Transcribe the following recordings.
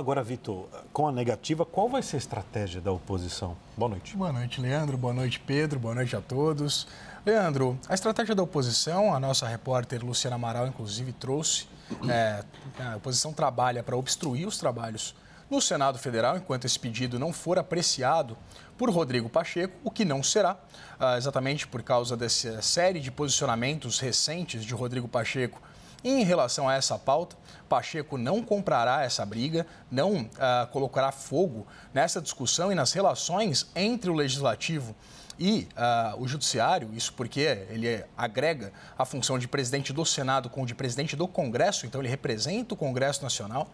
Agora, Vitor, com a negativa, qual vai ser a estratégia da oposição? Boa noite. Boa noite, Leandro. Boa noite, Pedro. Boa noite a todos. Leandro, a estratégia da oposição, a nossa repórter Luciana Amaral, inclusive, trouxe. É, a oposição trabalha para obstruir os trabalhos no Senado Federal, enquanto esse pedido não for apreciado por Rodrigo Pacheco, o que não será, ah, exatamente por causa dessa série de posicionamentos recentes de Rodrigo Pacheco em relação a essa pauta, Pacheco não comprará essa briga, não ah, colocará fogo nessa discussão e nas relações entre o legislativo e uh, o Judiciário, isso porque ele agrega a função de presidente do Senado com o de presidente do Congresso, então ele representa o Congresso Nacional.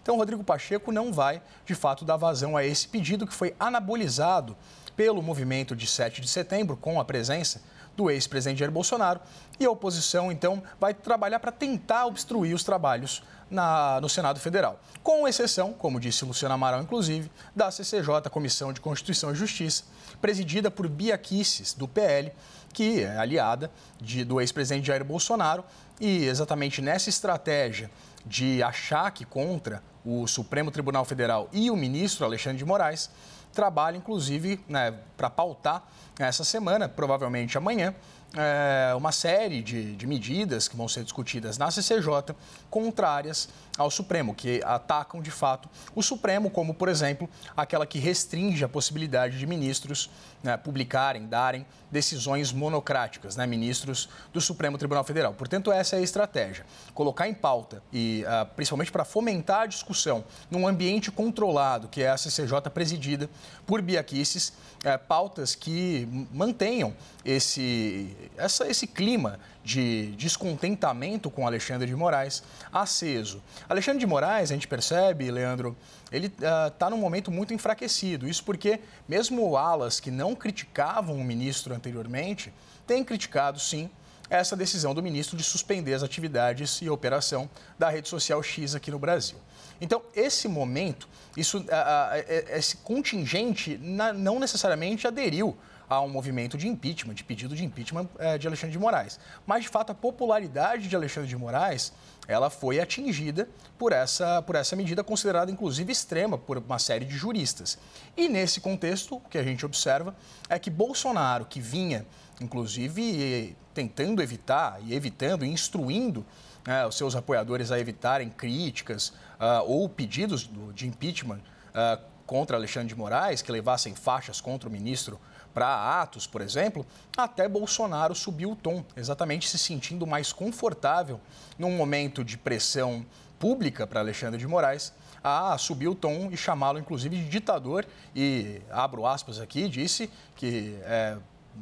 Então, Rodrigo Pacheco não vai, de fato, dar vazão a esse pedido que foi anabolizado pelo movimento de 7 de setembro, com a presença do ex-presidente Jair Bolsonaro. E a oposição, então, vai trabalhar para tentar obstruir os trabalhos na, no Senado Federal. Com exceção, como disse Luciana Amaral, inclusive, da CCJ, Comissão de Constituição e Justiça, presidida por Bia Kisses, do PL, que é aliada de, do ex-presidente Jair Bolsonaro. E exatamente nessa estratégia de achar que contra o Supremo Tribunal Federal e o ministro Alexandre de Moraes, trabalha, inclusive, né, para pautar essa semana, provavelmente amanhã, é, uma série de, de medidas que vão ser discutidas na CCJ contrárias ao Supremo, que atacam de fato o Supremo, como por exemplo aquela que restringe a possibilidade de ministros né, publicarem, darem decisões monocráticas, né, ministros do Supremo Tribunal Federal. Portanto, essa é a estratégia: colocar em pauta e ah, principalmente para fomentar a discussão num ambiente controlado, que é a CCJ presidida por biaquices, é, pautas que mantenham esse essa, esse clima de descontentamento com Alexandre de Moraes aceso. Alexandre de Moraes, a gente percebe, Leandro, ele está ah, uh, num momento muito enfraquecido. Isso porque, mesmo alas que não criticavam o ministro anteriormente, têm criticado, sim, essa decisão do ministro de suspender as atividades e operação da rede social X aqui no Brasil. Então, esse momento, isso, ah, ah, é, é, esse contingente na, não necessariamente aderiu a um movimento de impeachment, de pedido de impeachment é, de Alexandre de Moraes. Mas, de fato, a popularidade de Alexandre de Moraes ela foi atingida por essa, por essa medida, considerada inclusive extrema por uma série de juristas. E nesse contexto, o que a gente observa é que Bolsonaro, que vinha, inclusive, tentando evitar e evitando e instruindo né, os seus apoiadores a evitarem críticas uh, ou pedidos de impeachment uh, contra Alexandre de Moraes, que levassem faixas contra o ministro para Atos, por exemplo, até Bolsonaro subiu o tom, exatamente se sentindo mais confortável num momento de pressão pública para Alexandre de Moraes a subir o tom e chamá-lo, inclusive, de ditador. E, abro aspas aqui, disse que é,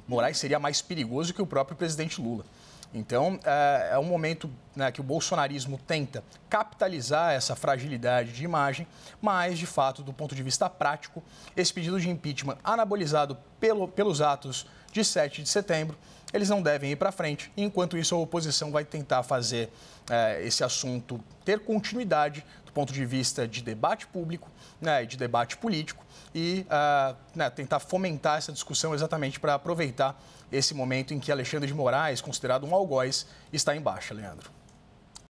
Moraes seria mais perigoso que o próprio presidente Lula. Então, é, é um momento né, que o bolsonarismo tenta capitalizar essa fragilidade de imagem, mas, de fato, do ponto de vista prático, esse pedido de impeachment anabolizado pelo, pelos atos de 7 de setembro, eles não devem ir para frente. Enquanto isso, a oposição vai tentar fazer é, esse assunto ter continuidade do ponto de vista de debate público, né, de debate político e uh, né, tentar fomentar essa discussão exatamente para aproveitar esse momento em que Alexandre de Moraes, considerado um algoz, está em baixa, Leandro.